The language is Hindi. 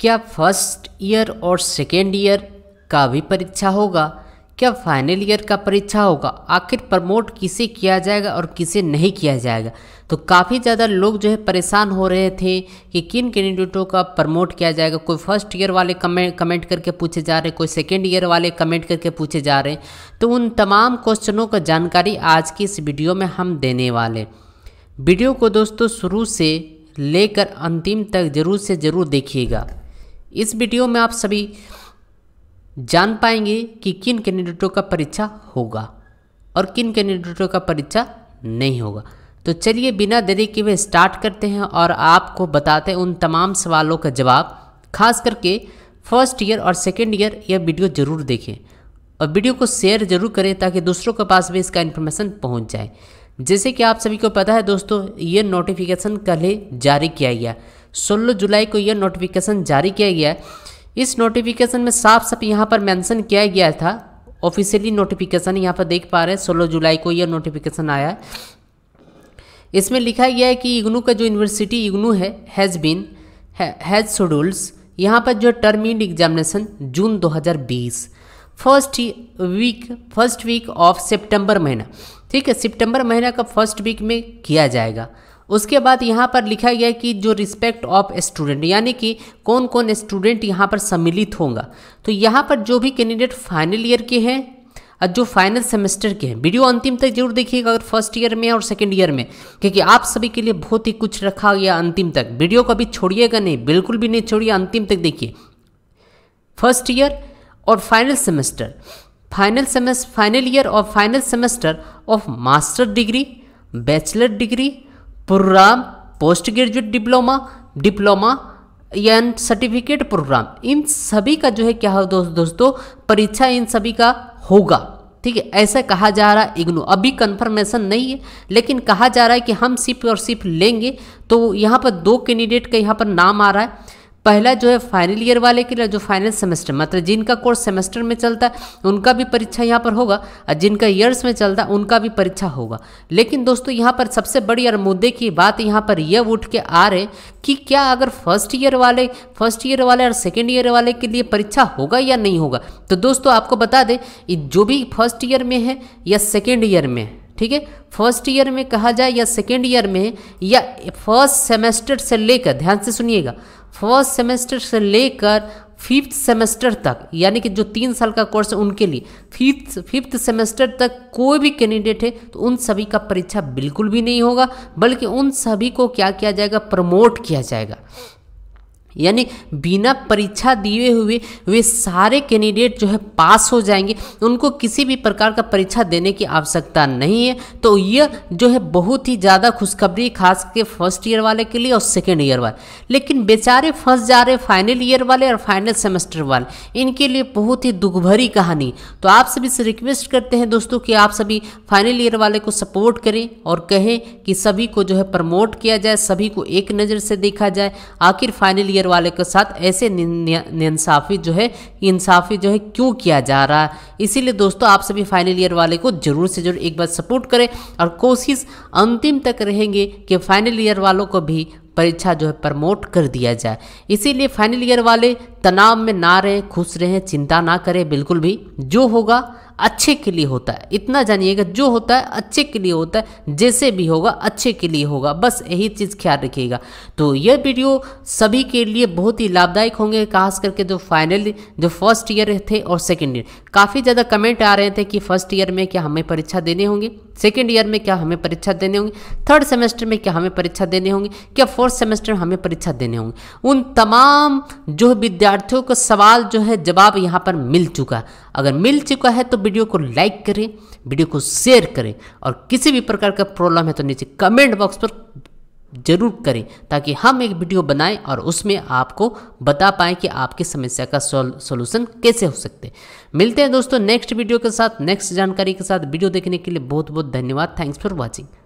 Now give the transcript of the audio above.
क्या फर्स्ट ईयर और सेकेंड ईयर का भी परीक्षा होगा क्या फाइनल ईयर का परीक्षा होगा आखिर प्रमोट किसे किया जाएगा और किसे नहीं किया जाएगा तो काफ़ी ज़्यादा लोग जो है परेशान हो रहे थे कि किन कैंडिडेटों का प्रमोट किया जाएगा कोई फर्स्ट ईयर वाले कमेंट कमेंट करके पूछे जा रहे हैं कोई सेकेंड ईयर वाले कमेंट करके पूछे जा रहे हैं तो उन तमाम क्वेश्चनों का जानकारी आज की इस वीडियो में हम देने वाले वीडियो को दोस्तों शुरू से लेकर अंतिम तक ज़रूर से ज़रूर देखिएगा इस वीडियो में आप सभी जान पाएंगे कि किन कैंडिडेटों का परीक्षा होगा और किन कैंडिडेटों का परीक्षा नहीं होगा तो चलिए बिना देरी के वे स्टार्ट करते हैं और आपको बताते हैं उन तमाम सवालों का जवाब खास करके फर्स्ट ईयर और सेकेंड ईयर यह वीडियो ज़रूर देखें और वीडियो को शेयर जरूर करें ताकि दूसरों के पास भी इसका इन्फॉर्मेशन पहुंच जाए जैसे कि आप सभी को पता है दोस्तों ये नोटिफिकेशन कल ही जारी किया गया सोलह जुलाई को यह नोटिफिकेशन जारी किया गया है इस नोटिफिकेशन में साफ साफ यहाँ पर मेंशन किया गया था ऑफिशियली नोटिफिकेशन यहाँ पर देख पा रहे हैं सोलह जुलाई को यह नोटिफिकेशन आया है इसमें लिखा गया है कि इग्नू का जो यूनिवर्सिटी इग्नू है हैज़ बीन हैज़ शेड्यूल्स यहाँ पर जो टर्म इंड एग्जामिनेशन जून दो first week first week of सितंबर महीना ठीक है सितंबर महीना का फर्स्ट वीक में किया जाएगा उसके बाद यहाँ पर लिखा गया कि जो रिस्पेक्ट ऑफ स्टूडेंट यानी कि कौन कौन स्टूडेंट यहाँ पर सम्मिलित होगा तो यहाँ पर जो भी कैंडिडेट फाइनल ईयर के हैं और जो फाइनल सेमेस्टर के हैं वीडियो अंतिम तक जरूर देखिएगा अगर फर्स्ट ईयर में और सेकेंड ईयर में क्योंकि आप सभी के लिए बहुत ही कुछ रखा गया अंतिम तक वीडियो को अभी छोड़िएगा नहीं बिल्कुल भी नहीं छोड़िए अंतिम तक देखिए फर्स्ट ईयर और final semester final semester final year और final semester of master degree bachelor degree program post graduate diploma diploma या सर्टिफिकेट प्रोग्राम इन सभी का जो है क्या हो दोस्तों परीक्षा इन सभी का होगा ठीक है ऐसा कहा जा रहा है इग्नू अभी कंफर्मेशन नहीं है लेकिन कहा जा रहा है कि हम सिर्फ और सिर्फ लेंगे तो यहाँ पर दो कैंडिडेट का यहाँ पर नाम आ रहा है पहला जो है फाइनल ईयर वाले के लिए जो फाइनल सेमेस्टर मतलब जिनका कोर्स सेमेस्टर में चलता है उनका भी परीक्षा यहाँ पर होगा और जिनका ईयर्स में चलता है उनका भी परीक्षा होगा लेकिन दोस्तों यहाँ पर सबसे बड़ी और मुद्दे की बात यहाँ पर यह उठ के आ रहे कि क्या अगर फर्स्ट ईयर वाले फर्स्ट ईयर वाले और सेकेंड ईयर वाले के लिए परीक्षा होगा या नहीं होगा तो दोस्तों आपको बता दें जो भी फर्स्ट ईयर में है या सेकेंड ईयर में है ठीक है फर्स्ट ईयर में कहा जाए या सेकेंड ईयर में या फर्स्ट सेमेस्टर से लेकर ध्यान से सुनिएगा फर्स्ट सेमेस्टर से लेकर फिफ्थ सेमेस्टर तक यानी कि जो तीन साल का कोर्स है उनके लिए फिफ्थ फिफ्थ सेमेस्टर तक कोई भी कैंडिडेट है तो उन सभी का परीक्षा बिल्कुल भी नहीं होगा बल्कि उन सभी को क्या किया जाएगा प्रमोट किया जाएगा यानी बिना परीक्षा दिए हुए वे सारे कैंडिडेट जो है पास हो जाएंगे उनको किसी भी प्रकार का परीक्षा देने की आवश्यकता नहीं है तो यह जो है बहुत ही ज़्यादा खुशखबरी खास के फर्स्ट ईयर वाले के लिए और सेकेंड ईयर वाले लेकिन बेचारे फर्स्ट जा रहे फाइनल ईयर वाले और फाइनल सेमेस्टर वाले इनके लिए बहुत ही दुख भरी कहानी तो आप सभी से रिक्वेस्ट करते हैं दोस्तों कि आप सभी फाइनल ईयर वाले को सपोर्ट करें और कहें कि सभी को जो है प्रमोट किया जाए सभी को एक नज़र से देखा जाए आखिर फाइनल ईयर शेयर वाले के साथ ऐसे नानसाफ़ी जो है इंसाफ़ी जो है क्यों किया जा रहा है इसीलिए दोस्तों आप सभी फाइनल ईयर वाले को ज़रूर से ज़रूर एक बार सपोर्ट करें और कोशिश अंतिम तक रहेंगे कि फाइनल ईयर वालों को भी परीक्षा जो है प्रमोट कर दिया जाए इसीलिए फाइनल ईयर वाले तनाव में ना रहें खुश रहें चिंता ना करें बिल्कुल भी जो होगा अच्छे के लिए होता है इतना जानिएगा जो होता है अच्छे के लिए होता है जैसे भी होगा अच्छे के लिए होगा बस यही चीज़ ख्याल रखिएगा तो यह वीडियो सभी के लिए बहुत ही लाभदायक होंगे खास करके जो फाइनल जो फर्स्ट ईयर थे और सेकेंड ईयर काफ़ी ज़्यादा कमेंट आ रहे थे कि फर्स्ट ईयर में क्या हमें परीक्षा देने होंगे सेकेंड ईयर में क्या हमें परीक्षा देने होंगी थर्ड सेमेस्टर में क्या हमें परीक्षा देने होंगी क्या फोर्थ सेमेस्टर में हमें परीक्षा देने होंगे उन तमाम जो विद्यार्थियों का सवाल जो है जवाब यहाँ पर मिल चुका है अगर मिल चुका है तो वीडियो को लाइक करें वीडियो को शेयर करें और किसी भी प्रकार का प्रॉब्लम है तो नीचे कमेंट बॉक्स पर जरूर करें ताकि हम एक वीडियो बनाएं और उसमें आपको बता पाएं कि आपकी समस्या का सोल्यूशन कैसे हो सकते मिलते हैं दोस्तों नेक्स्ट वीडियो के साथ नेक्स्ट जानकारी के साथ वीडियो देखने के लिए बहुत बहुत धन्यवाद थैंक्स फॉर वॉचिंग